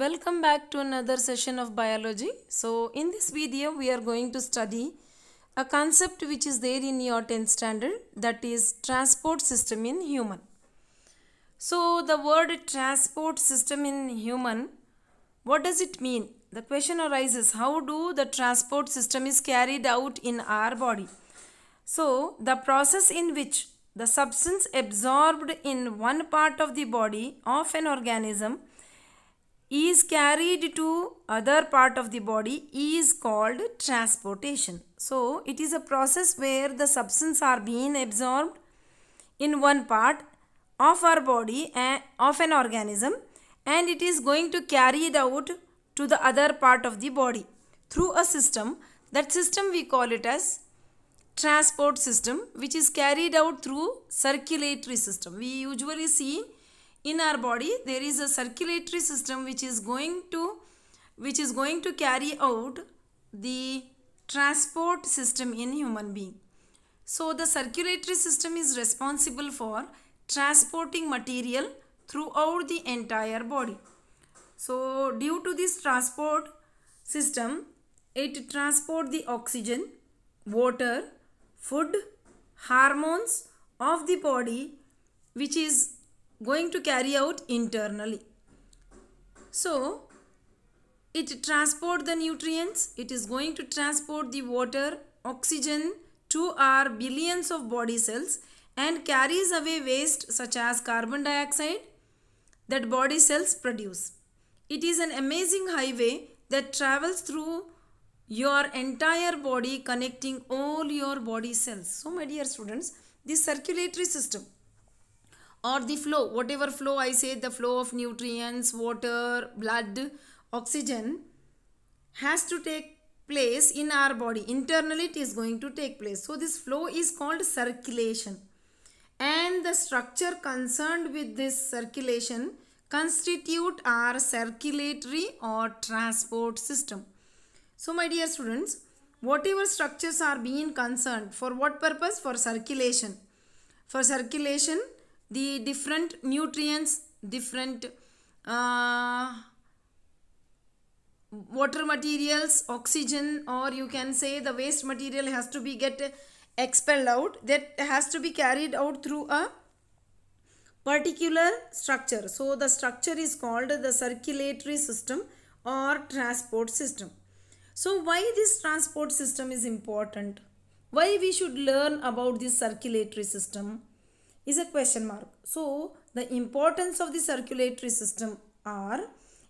Welcome back to another session of biology. So in this video we are going to study a concept which is there in your 10th standard that is transport system in human. So the word transport system in human what does it mean? The question arises how do the transport system is carried out in our body? So the process in which the substance absorbed in one part of the body of an organism is carried to other part of the body is called transportation. So, it is a process where the substance are being absorbed in one part of our body of an organism and it is going to carry it out to the other part of the body through a system. That system we call it as transport system which is carried out through circulatory system. We usually see in our body there is a circulatory system which is going to which is going to carry out the transport system in human being so the circulatory system is responsible for transporting material throughout the entire body so due to this transport system it transport the oxygen water food hormones of the body which is going to carry out internally. So, it transport the nutrients, it is going to transport the water, oxygen to our billions of body cells and carries away waste such as carbon dioxide that body cells produce. It is an amazing highway that travels through your entire body connecting all your body cells. So my dear students, the circulatory system or the flow whatever flow i say the flow of nutrients water blood oxygen has to take place in our body internally it is going to take place so this flow is called circulation and the structure concerned with this circulation constitute our circulatory or transport system so my dear students whatever structures are being concerned for what purpose for circulation for circulation the different nutrients different uh, water materials oxygen or you can say the waste material has to be get expelled out that has to be carried out through a particular structure so the structure is called the circulatory system or transport system so why this transport system is important why we should learn about this circulatory system is a question mark. So, the importance of the circulatory system are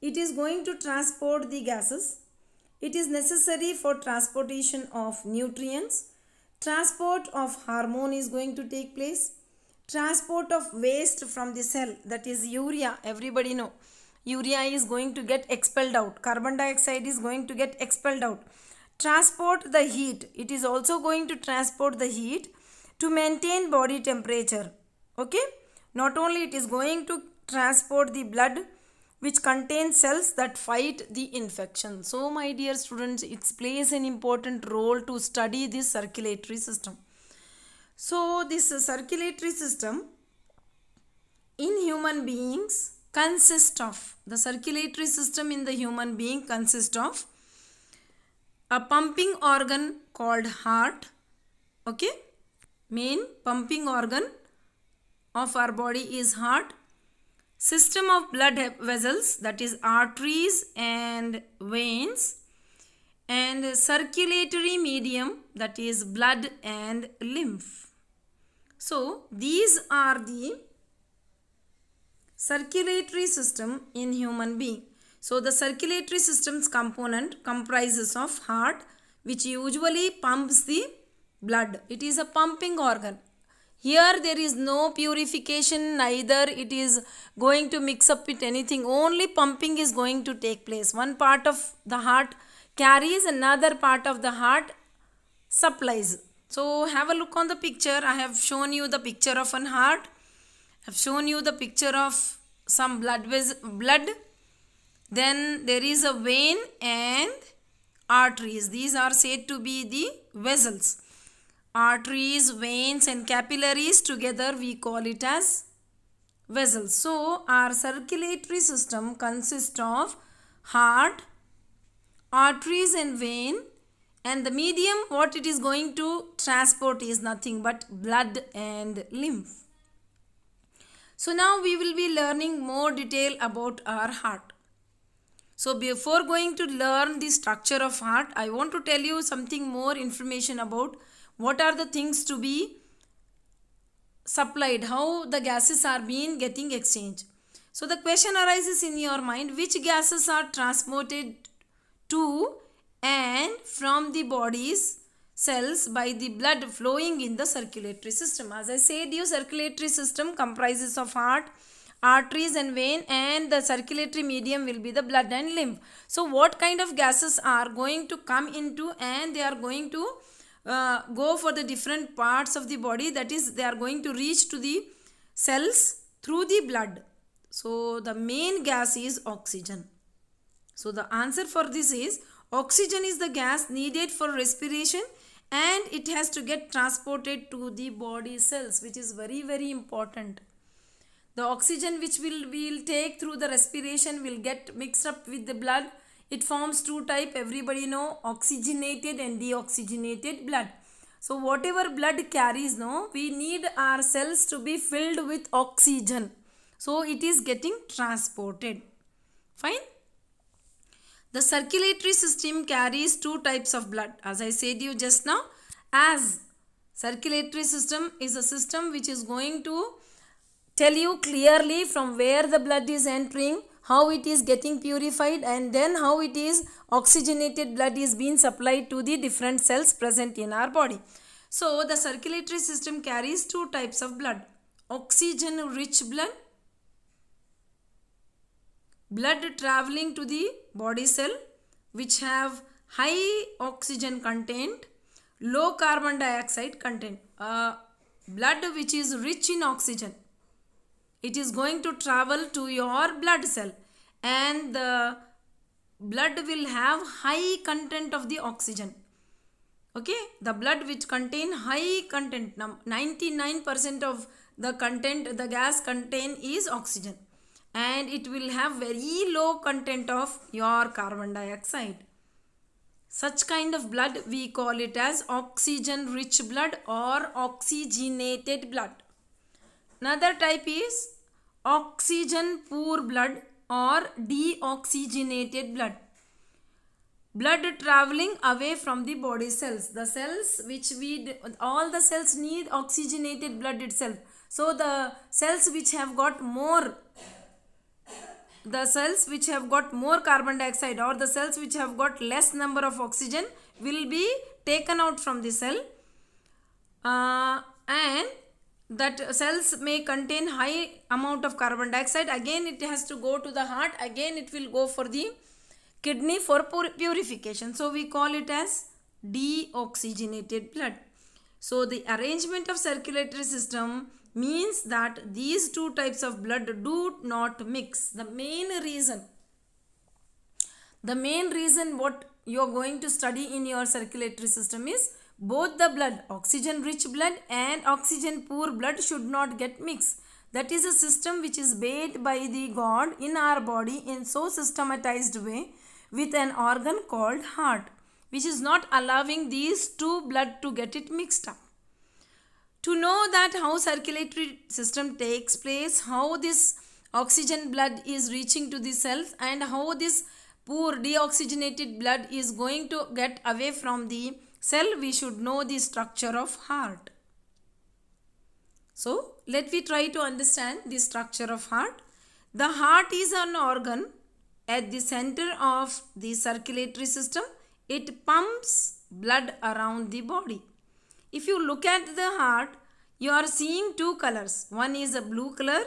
it is going to transport the gases. It is necessary for transportation of nutrients. Transport of hormone is going to take place. Transport of waste from the cell that is urea. Everybody know urea is going to get expelled out. Carbon dioxide is going to get expelled out. Transport the heat. It is also going to transport the heat to maintain body temperature okay not only it is going to transport the blood which contains cells that fight the infection so my dear students it plays an important role to study this circulatory system so this circulatory system in human beings consists of the circulatory system in the human being consists of a pumping organ called heart okay main pumping organ of our body is heart system of blood vessels that is arteries and veins and circulatory medium that is blood and lymph so these are the circulatory system in human being so the circulatory system's component comprises of heart which usually pumps the blood it is a pumping organ here there is no purification neither it is going to mix up with anything only pumping is going to take place one part of the heart carries another part of the heart supplies so have a look on the picture i have shown you the picture of an heart i've shown you the picture of some blood blood then there is a vein and arteries these are said to be the vessels arteries, veins and capillaries together we call it as vessels. So, our circulatory system consists of heart, arteries and vein and the medium what it is going to transport is nothing but blood and lymph. So, now we will be learning more detail about our heart. So before going to learn the structure of heart, I want to tell you something more information about what are the things to be supplied how the gases are being getting exchanged so the question arises in your mind which gases are transported to and from the body's cells by the blood flowing in the circulatory system. As I said, your circulatory system comprises of heart, arteries and vein and the circulatory medium will be the blood and lymph. So what kind of gases are going to come into and they are going to uh, go for the different parts of the body that is they are going to reach to the cells through the blood so the main gas is oxygen so the answer for this is oxygen is the gas needed for respiration and it has to get transported to the body cells which is very very important the oxygen which will will take through the respiration will get mixed up with the blood it forms two type everybody know oxygenated and deoxygenated blood. So whatever blood carries no we need our cells to be filled with oxygen. So it is getting transported. Fine. The circulatory system carries two types of blood as I said you just now as circulatory system is a system which is going to tell you clearly from where the blood is entering how it is getting purified and then how it is oxygenated blood is being supplied to the different cells present in our body. So the circulatory system carries two types of blood. Oxygen rich blood, blood traveling to the body cell which have high oxygen content, low carbon dioxide content. Uh, blood which is rich in oxygen it is going to travel to your blood cell and the blood will have high content of the oxygen. Okay, the blood which contain high content, 99% of the content, the gas contain is oxygen and it will have very low content of your carbon dioxide. Such kind of blood we call it as oxygen rich blood or oxygenated blood. Another type is oxygen poor blood or deoxygenated blood. Blood traveling away from the body cells. The cells which we, all the cells need oxygenated blood itself. So the cells which have got more, the cells which have got more carbon dioxide or the cells which have got less number of oxygen will be taken out from the cell. Uh, and that cells may contain high amount of carbon dioxide again it has to go to the heart again it will go for the kidney for purification so we call it as deoxygenated blood so the arrangement of circulatory system means that these two types of blood do not mix the main reason the main reason what you are going to study in your circulatory system is both the blood oxygen rich blood and oxygen poor blood should not get mixed that is a system which is made by the god in our body in so systematized way with an organ called heart which is not allowing these two blood to get it mixed up to know that how circulatory system takes place how this oxygen blood is reaching to the cells and how this poor deoxygenated blood is going to get away from the cell we should know the structure of heart. So let we try to understand the structure of heart. The heart is an organ at the center of the circulatory system. It pumps blood around the body. If you look at the heart, you are seeing two colors. One is a blue color,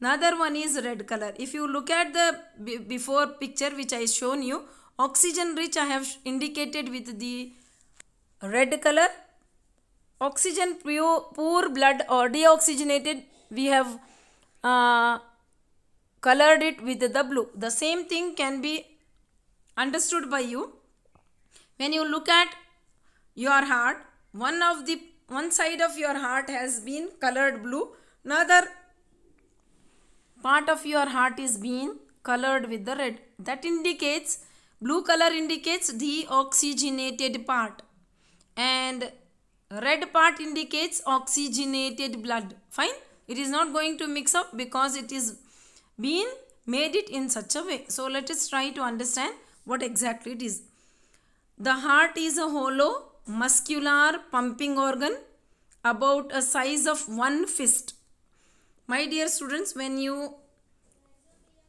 another one is red color. If you look at the before picture which I shown you, oxygen rich I have indicated with the red color oxygen pure, poor blood or deoxygenated we have uh, colored it with the blue the same thing can be understood by you when you look at your heart one of the one side of your heart has been colored blue another part of your heart is being colored with the red that indicates blue color indicates the oxygenated part and red part indicates oxygenated blood fine it is not going to mix up because it is being made it in such a way so let us try to understand what exactly it is the heart is a hollow muscular pumping organ about a size of one fist my dear students when you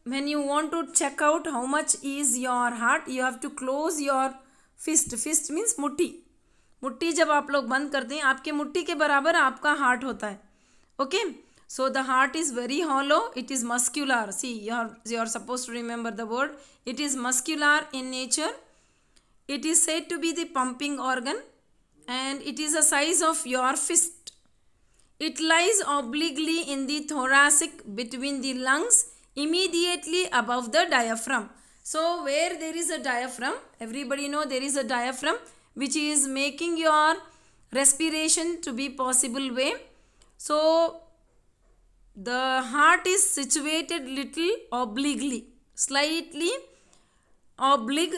when you want to check out how much is your heart you have to close your fist fist means mutti मुट्ठी जब आप लोग बंद करते हैं आपके मुट्ठी के बराबर आपका हार्ट होता है okay so the heart is very hollow it is muscular see your you are suppose to remember the word it is muscular in nature it is said to be the pumping organ and it is a size of your fist it lies obliquely in the thoracic between the lungs immediately above the diaphragm so where there is a diaphragm everybody know there is a diaphragm which is making your respiration to be possible way. So the heart is situated little obliquely, slightly oblique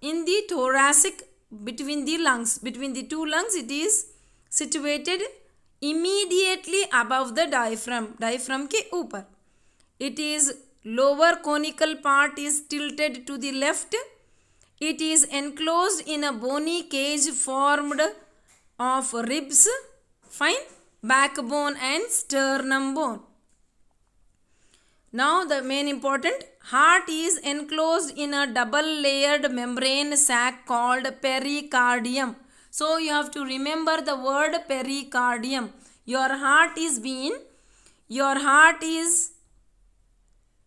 in the thoracic between the lungs. Between the two lungs it is situated immediately above the diaphragm, diaphragm ke upar. It is lower conical part is tilted to the left it is enclosed in a bony cage formed of ribs, fine, backbone and sternum bone. Now the main important heart is enclosed in a double layered membrane sac called pericardium. So you have to remember the word pericardium. Your heart is being, your heart is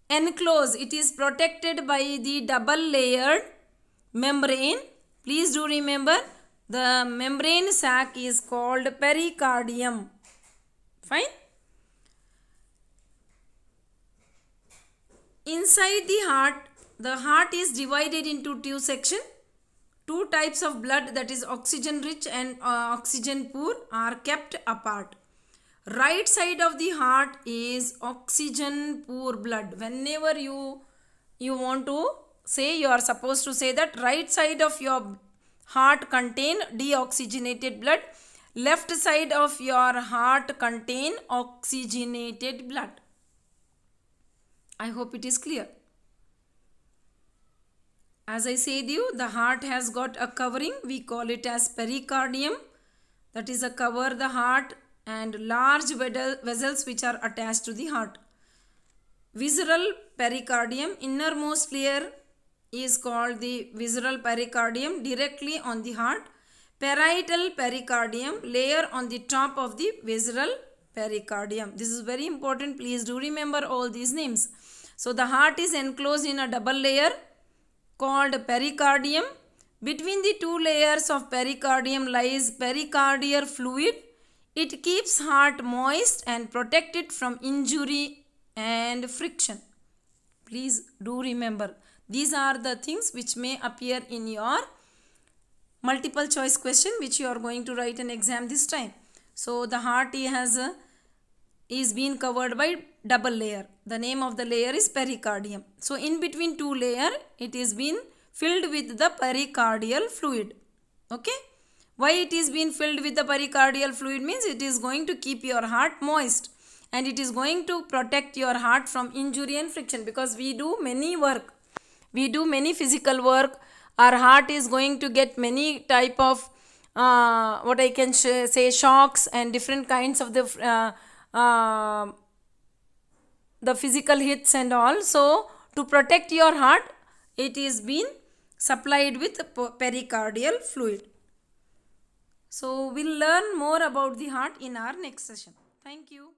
enclosed. It is protected by the double layered membrane. Please do remember the membrane sac is called pericardium. Fine. Inside the heart, the heart is divided into two sections. Two types of blood that is oxygen rich and uh, oxygen poor are kept apart. Right side of the heart is oxygen poor blood. Whenever you, you want to say you are supposed to say that right side of your heart contain deoxygenated blood left side of your heart contain oxygenated blood i hope it is clear as i said you the heart has got a covering we call it as pericardium that is a cover the heart and large vessels which are attached to the heart visceral pericardium innermost layer is called the visceral pericardium directly on the heart. Parietal pericardium layer on the top of the visceral pericardium. This is very important. Please do remember all these names. So the heart is enclosed in a double layer called pericardium. Between the two layers of pericardium lies pericardial fluid. It keeps heart moist and protected from injury and friction. Please do remember. These are the things which may appear in your multiple choice question which you are going to write an exam this time. So the heart has uh, is being covered by double layer. The name of the layer is pericardium. So in between two layer it is been filled with the pericardial fluid. Okay. Why it is being filled with the pericardial fluid means it is going to keep your heart moist and it is going to protect your heart from injury and friction because we do many work we do many physical work our heart is going to get many type of uh, what i can sh say shocks and different kinds of the uh, uh, the physical hits and all so to protect your heart it is being supplied with pericardial fluid so we'll learn more about the heart in our next session thank you